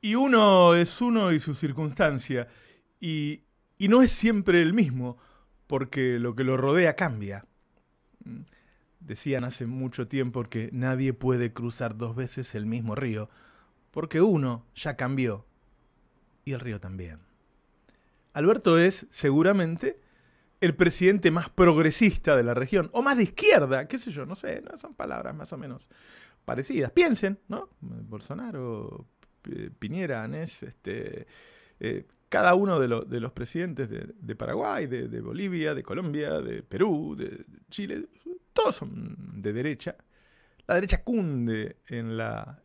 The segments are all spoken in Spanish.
Y uno es uno y su circunstancia. Y, no es siempre el mismo, porque lo que lo rodea cambia. Mm. Decían hace mucho tiempo que nadie puede cruzar dos veces el mismo río, porque uno ya cambió y el río también. Alberto es, seguramente, el presidente más progresista de la región, o más de izquierda, qué sé yo, no sé, no son palabras más o menos parecidas. Piensen, ¿no? Bolsonaro, eh, Piñera, Anés, este, eh, cada uno de, los presidentes de, Paraguay, de, Bolivia, de Colombia, de Perú, de Chile, todos son de derecha. La derecha cunde en la,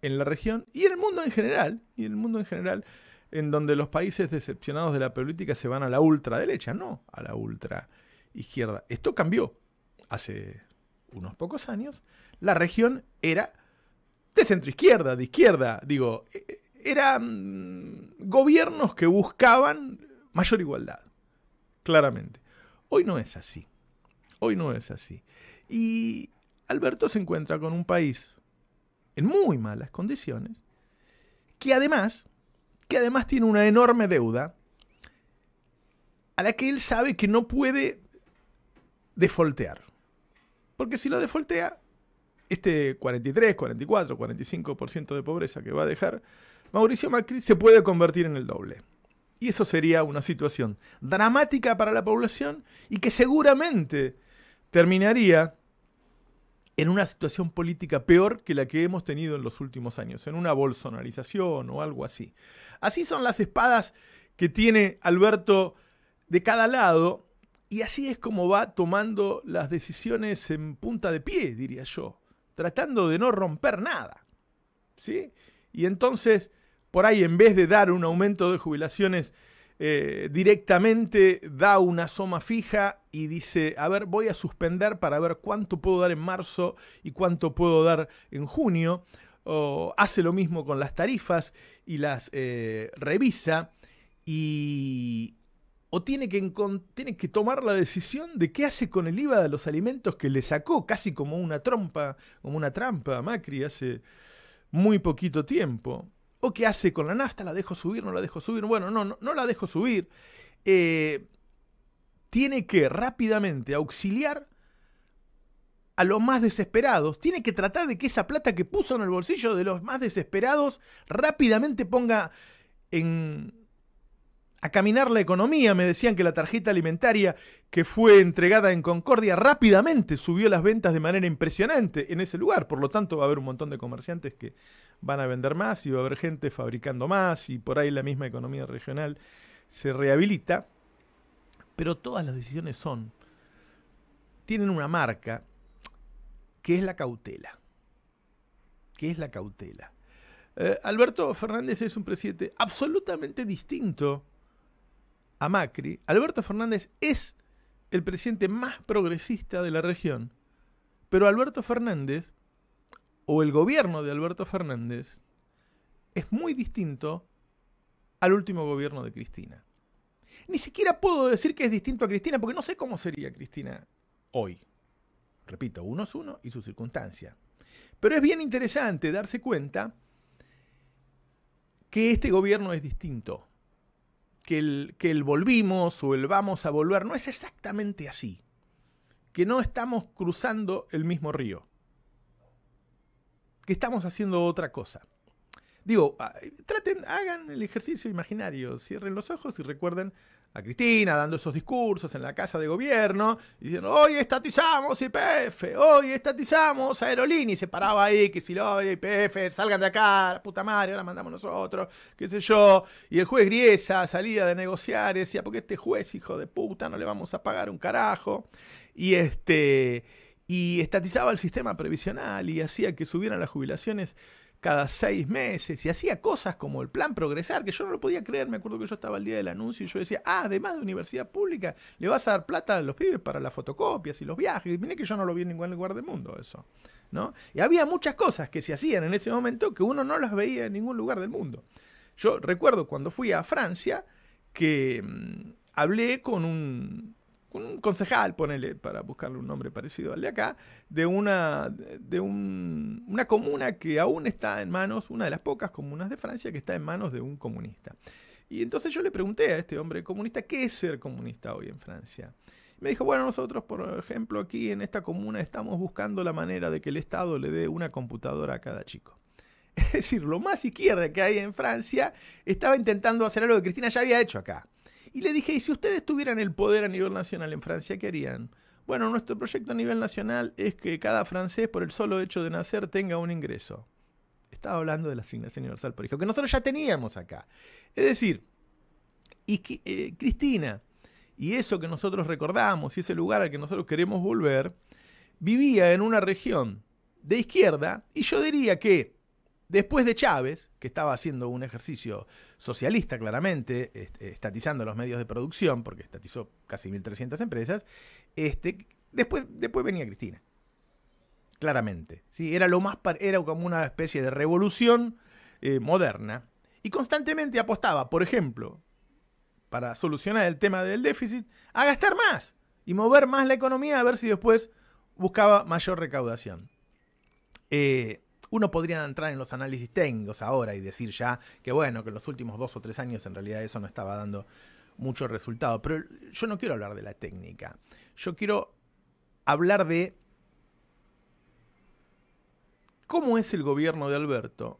en la región y en el mundo en general, y en el mundo en general, en donde los países decepcionados de la política se van a la ultraderecha, no a la ultra izquierda. Esto cambió hace unos pocos años. La región era de centro izquierda, de izquierda, digo, e, e, eran gobiernos que buscaban mayor igualdad, claramente. Hoy no es así, hoy no es así. Y Alberto se encuentra con un país en muy malas condiciones, que además, que además tiene una enorme deuda, a la que él sabe que no puede defoltear. Porque si lo defoltea, este 43, 44, 45% de pobreza que va a dejar, Mauricio Macri se puede convertir en el doble. Y eso sería una situación dramática para la población y que seguramente terminaría en una situación política peor que la que hemos tenido en los últimos años, en una bolsonarización o algo así. Así son las espadas que tiene Alberto de cada lado y así es como va tomando las decisiones en punta de pie, diría yo tratando de no romper nada. ¿Sí? Y entonces, por ahí, en vez de dar un aumento de jubilaciones eh, directamente, da una soma fija y dice, a ver, voy a suspender para ver cuánto puedo dar en marzo y cuánto puedo dar en junio. O hace lo mismo con las tarifas y las eh, revisa. Y, o tiene que, tiene que tomar la decisión de qué hace con el IVA de los alimentos que le sacó, casi como una trompa, como una trampa a Macri hace muy poquito tiempo. ¿O qué hace con la nafta? ¿La dejo subir? ¿No la dejo subir? Bueno, no, no, la dejo subir. Eh, tiene que rápidamente auxiliar a los más desesperados. Tiene que tratar de que esa plata que puso en el bolsillo de los más desesperados rápidamente ponga en a caminar la economía. Me decían que la tarjeta alimentaria que fue entregada en Concordia rápidamente subió las ventas de manera impresionante en ese lugar. Por lo tanto, va a haber un montón de comerciantes que van a vender más y va a haber gente fabricando más y por ahí la misma economía regional se rehabilita. Pero todas las decisiones son, tienen una marca que es la cautela. qué es la cautela. Eh, Alberto Fernández es un presidente absolutamente distinto Macri, Alberto Fernández es el presidente más progresista de la región. Pero Alberto Fernández, o el gobierno de Alberto Fernández, es muy distinto al último gobierno de Cristina. Ni siquiera puedo decir que es distinto a Cristina, porque no sé cómo sería Cristina hoy. Repito, uno es uno y su circunstancia. Pero es bien interesante darse cuenta que este gobierno es distinto que el, volvimos o el vamos a volver no es exactamente así. Que no estamos cruzando el mismo río. Que estamos haciendo otra cosa digo, ah, traten, hagan el ejercicio imaginario, cierren los ojos y recuerden a Cristina dando esos discursos en la casa de gobierno, diciendo, hoy estatizamos IPF, hoy estatizamos Aerolíneas! y se paraba ahí, que si lo IPF, salgan de acá, puta madre, ahora mandamos nosotros, qué sé yo, y el juez Griesa salía de negociar, y decía, porque este juez, hijo de puta, no le vamos a pagar un carajo, y este, y estatizaba el sistema previsional y hacía que subieran las jubilaciones cada seis meses y hacía cosas como el plan progresar, que yo no lo podía creer, me acuerdo que yo estaba el día del anuncio y yo decía, ah, además de universidad pública, le vas a dar plata a los pibes para las fotocopias y los viajes, Y miré que yo no lo vi en ningún lugar del mundo eso, ¿no? Y había muchas cosas que se hacían en ese momento que uno no las veía en ningún lugar del mundo. Yo recuerdo cuando fui a Francia que mm, hablé con un, un concejal, ponele, para buscarle un nombre parecido al de acá, de una, de una comuna que aún está en manos, una de las pocas comunas de Francia que está en manos de un comunista. Y entonces yo le pregunté a este hombre comunista, ¿qué es ser comunista hoy en Francia? Y me dijo, bueno, nosotros, por ejemplo, aquí en esta comuna estamos buscando la manera de que el Estado le dé una computadora a cada chico. Es decir, lo más izquierda que hay en Francia estaba intentando hacer algo que Cristina ya había hecho acá. Y le dije, ¿y si ustedes tuvieran el poder a nivel nacional en Francia, qué harían? Bueno, nuestro proyecto a nivel nacional es que cada francés, por el solo hecho de nacer, tenga un ingreso. Estaba hablando de la asignación universal por hijo, que nosotros ya teníamos acá. Es decir, y, eh, Cristina, y eso que nosotros recordamos, y ese lugar al que nosotros queremos volver, vivía en una región de izquierda, y yo diría que Después de Chávez, que estaba haciendo un ejercicio socialista claramente, estatizando los medios de producción, porque estatizó casi 1.300 empresas, este, después, después venía Cristina. Claramente. ¿sí? Era, lo más era como una especie de revolución eh, moderna. Y constantemente apostaba, por ejemplo, para solucionar el tema del déficit, a gastar más y mover más la economía a ver si después buscaba mayor recaudación. Eh, uno podría entrar en los análisis técnicos ahora y decir ya que bueno, que en los últimos dos o tres años en realidad eso no estaba dando mucho resultado. Pero yo no quiero hablar de la técnica. Yo quiero hablar de cómo es el gobierno de Alberto.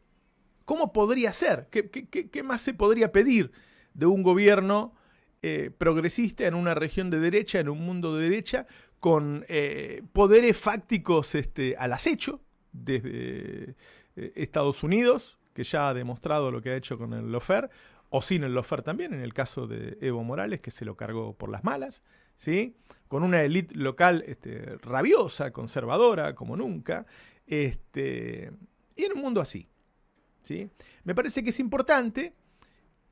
¿Cómo podría ser? ¿Qué, más se podría pedir de un gobierno eh, progresista en una región de derecha, en un mundo de derecha, con eh, poderes fácticos este, al acecho, desde eh, Estados Unidos, que ya ha demostrado lo que ha hecho con el Lofer, o sin el Lofer también, en el caso de Evo Morales, que se lo cargó por las malas, con una élite local este, rabiosa, conservadora, como nunca, este, y en un mundo así. Me parece que es importante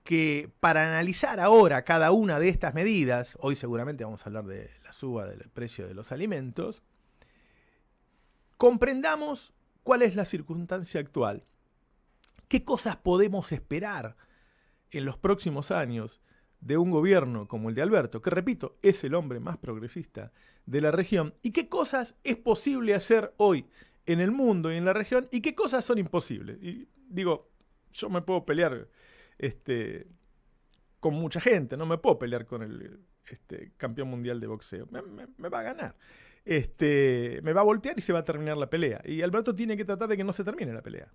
que para analizar ahora cada una de estas medidas, hoy seguramente vamos a hablar de la suba del precio de los alimentos, comprendamos cuál es la circunstancia actual, qué cosas podemos esperar en los próximos años de un gobierno como el de Alberto, que repito, es el hombre más progresista de la región, y qué cosas es posible hacer hoy en el mundo y en la región, y qué cosas son imposibles. Y digo, yo me puedo pelear este, con mucha gente, no me puedo pelear con el este, campeón mundial de boxeo, me va a ganar este, me va a voltear y se va a terminar la pelea. Y Alberto tiene que tratar de que no se termine la pelea,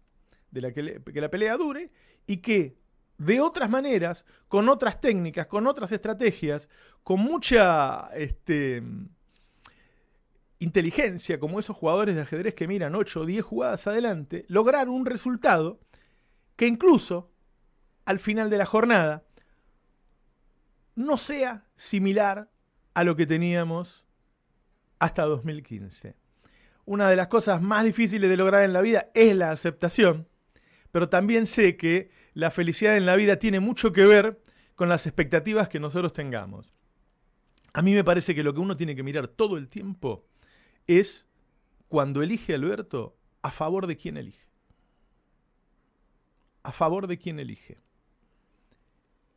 de la que, la pelea dure y que de otras maneras, con otras técnicas, con otras estrategias, con mucha este, inteligencia, como esos jugadores de ajedrez que miran 8 o 10 jugadas adelante, lograr un resultado que incluso al final de la jornada no sea similar a lo que teníamos hasta 2015. Una de las cosas más difíciles de lograr en la vida es la aceptación, pero también sé que la felicidad en la vida tiene mucho que ver con las expectativas que nosotros tengamos. A mí me parece que lo que uno tiene que mirar todo el tiempo es cuando elige Alberto, a favor de quién elige. A favor de quién elige.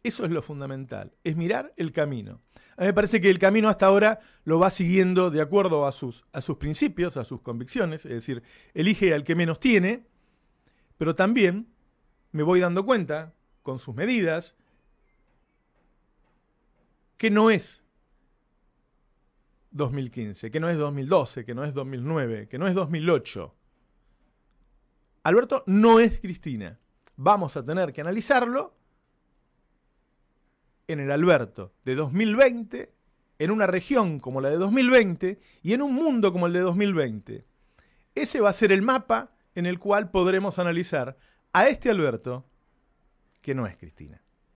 Eso es lo fundamental, es mirar el camino. A mí me parece que el camino hasta ahora lo va siguiendo de acuerdo a sus, a sus principios, a sus convicciones, es decir, elige al que menos tiene, pero también me voy dando cuenta, con sus medidas, que no es 2015, que no es 2012, que no es 2009, que no es 2008. Alberto no es Cristina. Vamos a tener que analizarlo en el Alberto de 2020, en una región como la de 2020 y en un mundo como el de 2020. Ese va a ser el mapa en el cual podremos analizar a este Alberto que no es Cristina.